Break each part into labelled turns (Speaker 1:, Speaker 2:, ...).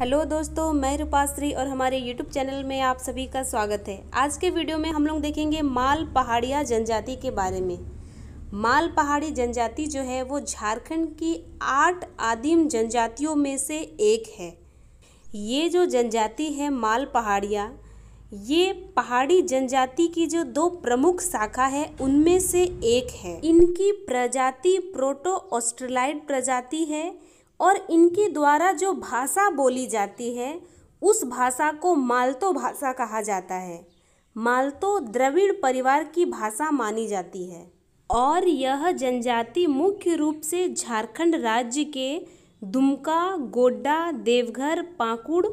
Speaker 1: hello दोस्तों मैं रूपाश्री और हमारे यूट्यूब चैनल में आप सभी का स्वागत है आज के वीडियो में हम लोग देखेंगे माल पहाड़िया जनजाति के बारे में माल पहाड़ी जनजाति जो है वो झारखंड की आठ आदिम जनजातियों में से एक है ये जो जनजाति है माल पहाड़िया ये पहाड़ी जनजाति की जो दो प्रमुख शाखा है उनमें से एक है इनकी प्रजाति प्रोटो ऑस्ट्रेलाइड प्रजाति है और इनके द्वारा जो भाषा बोली जाती है उस भाषा को मालतो भाषा कहा जाता है मालतो द्रविड़ परिवार की भाषा मानी जाती है और यह जनजाति मुख्य रूप से झारखंड राज्य के दुमका गोड्डा देवघर पाकुड़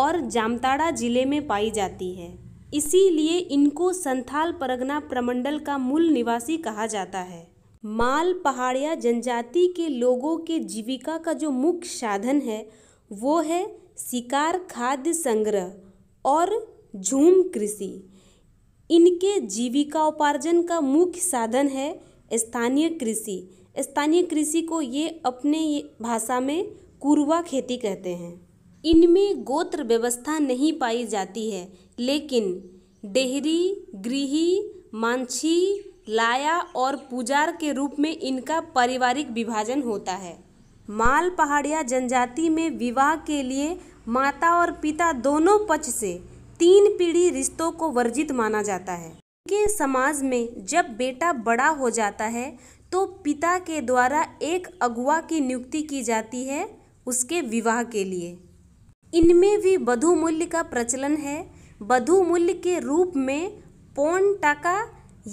Speaker 1: और जामताड़ा जिले में पाई जाती है इसीलिए इनको संथाल परगना प्रमंडल का मूल निवासी कहा जाता है माल पहाड़िया जनजाति के लोगों के जीविका का जो मुख्य साधन है वो है शिकार खाद्य संग्रह और झूम कृषि इनके जीविका उपार्जन का मुख्य साधन है स्थानीय कृषि स्थानीय कृषि को ये अपने भाषा में कुरवा खेती कहते हैं इनमें गोत्र व्यवस्था नहीं पाई जाती है लेकिन डेहरी गृही मांछी लाया और पुजार के रूप में इनका पारिवारिक विभाजन होता है माल पहाड़िया जनजाति में विवाह के लिए माता और पिता दोनों पक्ष से तीन पीढ़ी रिश्तों को वर्जित माना जाता है के समाज में जब बेटा बड़ा हो जाता है तो पिता के द्वारा एक अगुआ की नियुक्ति की जाती है उसके विवाह के लिए इनमें भी बधु मूल्य का प्रचलन है बधु मूल्य के रूप में पौन टाका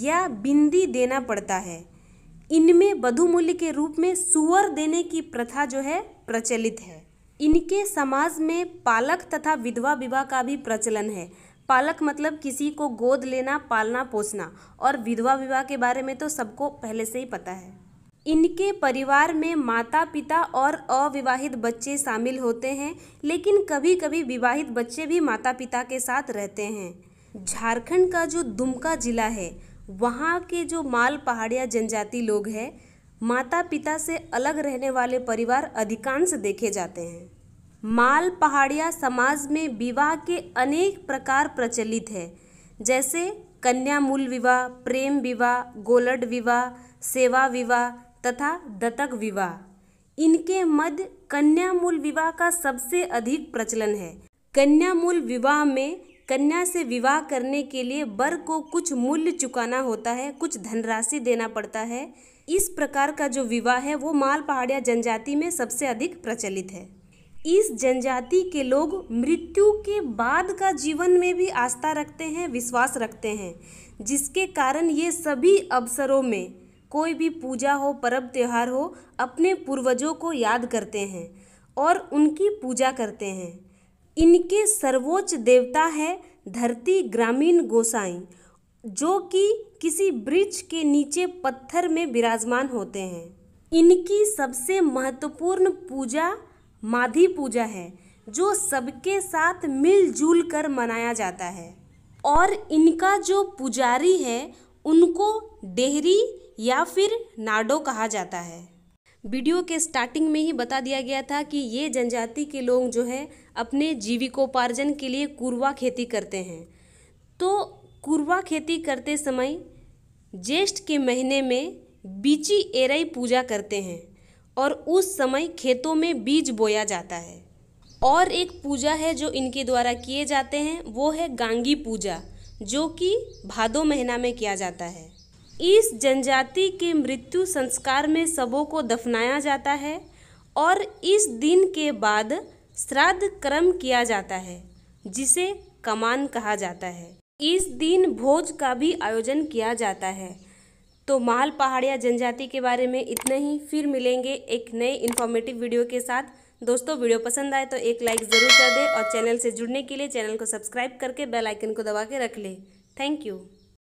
Speaker 1: या बिंदी देना पड़ता है इनमें बधु मूल्य के रूप में सुअर देने की प्रथा जो है प्रचलित है इनके समाज में पालक तथा विधवा विवाह का भी प्रचलन है पालक मतलब किसी को गोद लेना पालना पोसना और विधवा विवाह के बारे में तो सबको पहले से ही पता है इनके परिवार में माता पिता और अविवाहित बच्चे शामिल होते हैं लेकिन कभी कभी विवाहित बच्चे भी माता पिता के साथ रहते हैं झारखंड का जो दुमका जिला है वहाँ के जो माल पहाड़िया जनजाति लोग हैं माता पिता से अलग रहने वाले परिवार अधिकांश देखे जाते हैं माल पहाड़िया समाज में विवाह के अनेक प्रकार प्रचलित है जैसे कन्या मूल विवाह प्रेम विवाह गोलड विवाह सेवा विवाह तथा दत्तक विवाह इनके मध्य कन्या मूल विवाह का सबसे अधिक प्रचलन है कन्या मूल विवाह में कन्या से विवाह करने के लिए वर को कुछ मूल्य चुकाना होता है कुछ धनराशि देना पड़ता है इस प्रकार का जो विवाह है वो माल पहाड़िया जनजाति में सबसे अधिक प्रचलित है इस जनजाति के लोग मृत्यु के बाद का जीवन में भी आस्था रखते हैं विश्वास रखते हैं जिसके कारण ये सभी अवसरों में कोई भी पूजा हो पर्व त्यौहार हो अपने पूर्वजों को याद करते हैं और उनकी पूजा करते हैं इनके सर्वोच्च देवता है धरती ग्रामीण गोसाई जो कि किसी ब्रिज के नीचे पत्थर में विराजमान होते हैं इनकी सबसे महत्वपूर्ण पूजा माधी पूजा है जो सबके साथ मिलजुल कर मनाया जाता है और इनका जो पुजारी है उनको डेहरी या फिर नाडो कहा जाता है वीडियो के स्टार्टिंग में ही बता दिया गया था कि ये जनजाति के लोग जो है अपने जीविकोपार्जन के लिए कुरवा खेती करते हैं तो कुरवा खेती करते समय ज्येष्ठ के महीने में बीची एरई पूजा करते हैं और उस समय खेतों में बीज बोया जाता है और एक पूजा है जो इनके द्वारा किए जाते हैं वो है गांगी पूजा जो कि भादो महीना में किया जाता है इस जनजाति के मृत्यु संस्कार में सबों को दफनाया जाता है और इस दिन के बाद श्राद्ध कर्म किया जाता है जिसे कमान कहा जाता है इस दिन भोज का भी आयोजन किया जाता है तो माल पहाड़िया जनजाति के बारे में इतना ही फिर मिलेंगे एक नए इन्फॉर्मेटिव वीडियो के साथ दोस्तों वीडियो पसंद आए तो एक लाइक ज़रूर कर दें और चैनल से जुड़ने के लिए चैनल को सब्सक्राइब करके बेल आइकन को दबा के रख लें थैंक यू